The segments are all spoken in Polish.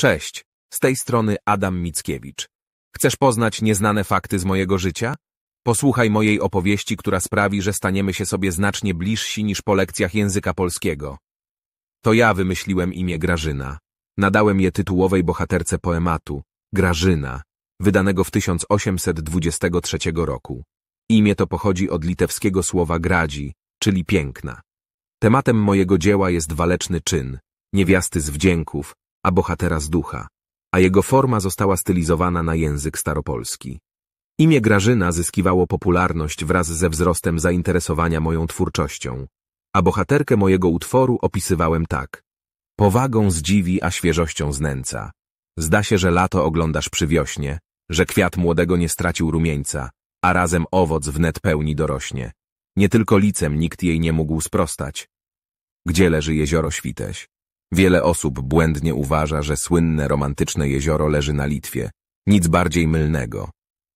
Cześć, z tej strony Adam Mickiewicz. Chcesz poznać nieznane fakty z mojego życia? Posłuchaj mojej opowieści, która sprawi, że staniemy się sobie znacznie bliżsi niż po lekcjach języka polskiego. To ja wymyśliłem imię Grażyna. Nadałem je tytułowej bohaterce poematu, Grażyna, wydanego w 1823 roku. Imię to pochodzi od litewskiego słowa gradzi, czyli piękna. Tematem mojego dzieła jest waleczny czyn, niewiasty z wdzięków, a bohatera z ducha, a jego forma została stylizowana na język staropolski. Imię Grażyna zyskiwało popularność wraz ze wzrostem zainteresowania moją twórczością, a bohaterkę mojego utworu opisywałem tak. Powagą zdziwi, a świeżością znęca. Zda się, że lato oglądasz przy wiośnie, że kwiat młodego nie stracił rumieńca, a razem owoc wnet pełni dorośnie. Nie tylko licem nikt jej nie mógł sprostać. Gdzie leży jezioro Świteś? Wiele osób błędnie uważa, że słynne romantyczne jezioro leży na Litwie. Nic bardziej mylnego.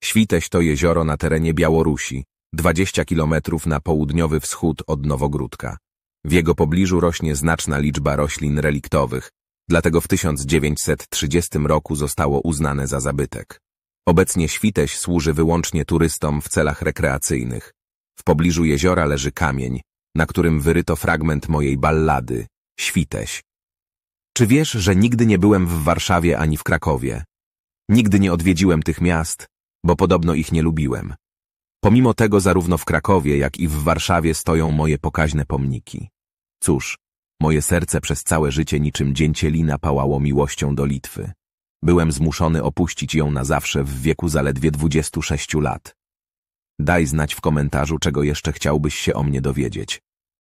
Świteś to jezioro na terenie Białorusi, 20 kilometrów na południowy wschód od Nowogródka. W jego pobliżu rośnie znaczna liczba roślin reliktowych, dlatego w 1930 roku zostało uznane za zabytek. Obecnie Świteś służy wyłącznie turystom w celach rekreacyjnych. W pobliżu jeziora leży kamień, na którym wyryto fragment mojej ballady, Świteś, czy wiesz, że nigdy nie byłem w Warszawie ani w Krakowie? Nigdy nie odwiedziłem tych miast, bo podobno ich nie lubiłem. Pomimo tego zarówno w Krakowie, jak i w Warszawie stoją moje pokaźne pomniki. Cóż, moje serce przez całe życie niczym dzięcielina pałało miłością do Litwy. Byłem zmuszony opuścić ją na zawsze w wieku zaledwie 26 lat. Daj znać w komentarzu, czego jeszcze chciałbyś się o mnie dowiedzieć.